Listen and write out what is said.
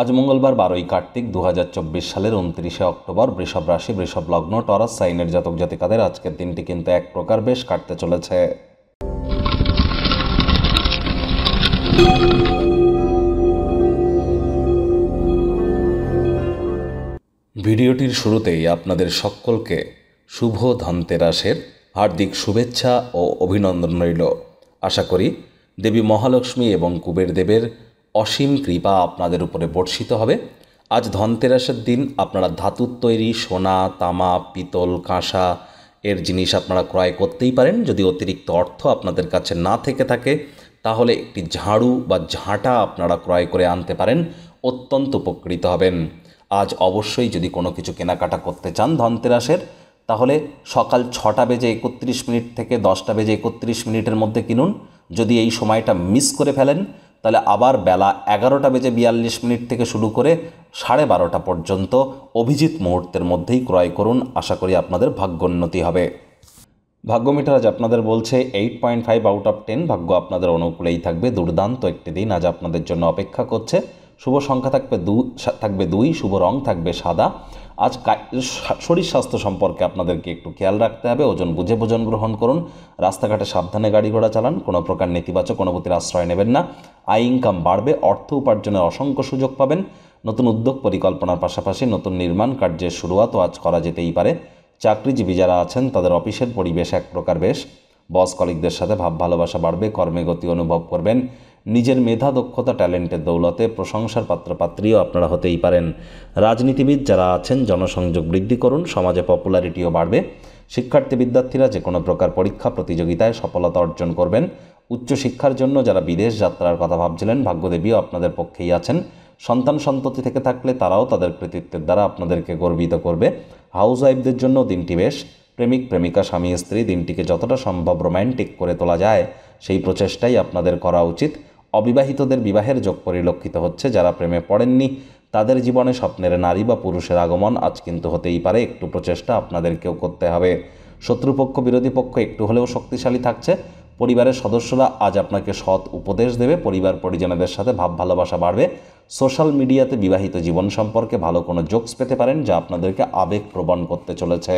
আজ মঙ্গলবার বারোই কার্তিক দু সালের উনত্রিশে অক্টোবর বৃষভ রাশি বৃষভ লগ্ন টরাস সাইনের জাতক জাতিকাদের আজকের দিনটি কিন্তু এক প্রকার বেশ কাটতে চলেছে ভিডিওটির শুরুতেই আপনাদের সকলকে শুভ ধনতেরাসের হার্দিক শুভেচ্ছা ও অভিনন্দন রইল আশা করি দেবী মহালক্ষ্মী এবং কুবের দেবের অসীম কৃপা আপনাদের উপরে বর্ষিত হবে আজ ধনতেরাসের দিন আপনারা ধাতুর তৈরি সোনা তামা পিতল কাঁসা এর জিনিস আপনারা ক্রয় করতেই পারেন যদি অতিরিক্ত অর্থ আপনাদের কাছে না থেকে থাকে তাহলে একটি ঝাড়ু বা ঝাঁটা আপনারা ক্রয় করে আনতে পারেন অত্যন্ত উপকৃত হবেন আজ অবশ্যই যদি কোনো কিছু কেনাকাটা করতে চান ধনতেরাসের তাহলে সকাল ছটা বেজে একত্রিশ মিনিট থেকে দশটা বেজে একত্রিশ মিনিটের মধ্যে কিনুন যদি এই সময়টা মিস করে ফেলেন তাহলে আবার বেলা এগারোটা বেজে বিয়াল্লিশ মিনিট থেকে শুরু করে সাড়ে বারোটা পর্যন্ত অভিজিৎ মুহূর্তের মধ্যেই ক্রয় করুন আশা করি আপনাদের ভাগ্যোন্নতি হবে ভাগ্যমিটার আজ আপনাদের বলছে eight point five out of ten ভাগ্য আপনাদের অনুকূলেই থাকবে দুর্দান্ত একটি দিন আজ আপনাদের জন্য অপেক্ষা করছে শুভ সংখ্যা থাকবে দু থাকবে দুই শুভ রং থাকবে সাদা আজ শরীর স্বাস্থ্য সম্পর্কে আপনাদেরকে একটু খেয়াল রাখতে হবে ওজন বুঝে ভোজন গ্রহণ করুন রাস্তাঘাটে সাবধানে গাড়ি ঘোড়া চালান কোনো প্রকার নেতিবাচক অনুভূতির আশ্রয় নেবেন না আয় ইনকাম বাড়বে অর্থ উপার্জনের অসংখ্য সুযোগ পাবেন নতুন উদ্যোগ পরিকল্পনার পাশাপাশি নতুন নির্মাণ কার্যের শুরুয়াতও আজ করা যেতেই পারে চাকরিজীবী যারা আছেন তাদের অফিসের পরিবেশ এক প্রকার বেশ বস কলিকদের সাথে ভাব ভালোবাসা বাড়বে কর্মে গতি অনুভব করবেন নিজের মেধা দক্ষতা ট্যালেন্টের দৌলতে প্রশংসার পাত্রপাত্রীও আপনারা হতেই পারেন রাজনীতিবিদ যারা আছেন জনসংযোগ বৃদ্ধি করুন সমাজে পপুলারিটিও বাড়বে শিক্ষার্থী বিদ্যার্থীরা যে কোনো প্রকার পরীক্ষা প্রতিযোগিতায় সফলতা অর্জন করবেন উচ্চশিক্ষার জন্য যারা বিদেশ যাত্রার কথা ভাবছিলেন ভাগ্যদেবীও আপনাদের পক্ষেই আছেন সন্তান সন্ততি থেকে থাকলে তারাও তাদের কৃতিত্বের দ্বারা আপনাদেরকে গর্বিত করবে হাউস ওয়াইফদের জন্য দিনটি বেশ প্রেমিক প্রেমিকা স্বামী স্ত্রী দিনটিকে যতটা সম্ভব রোম্যান্টিক করে তোলা যায় সেই প্রচেষ্টাই আপনাদের করা উচিত অবিবাহিতদের বিবাহের যোগ পরিলক্ষিত হচ্ছে যারা প্রেমে পড়েননি তাদের জীবনে স্বপ্নের নারী বা পুরুষের আগমন আজ কিন্তু হতেই পারে একটু প্রচেষ্টা আপনাদেরকেও করতে হবে শত্রুপক্ষ বিরোধী পক্ষ একটু হলেও শক্তিশালী থাকছে পরিবারের সদস্যরা আজ আপনাকে সৎ উপদেশ দেবে পরিবার পরিজনদের সাথে ভাব ভালোবাসা বাড়বে সোশ্যাল মিডিয়াতে বিবাহিত জীবন সম্পর্কে ভালো কোনো জোকস পেতে পারেন যা আপনাদেরকে আবেগ প্রবণ করতে চলেছে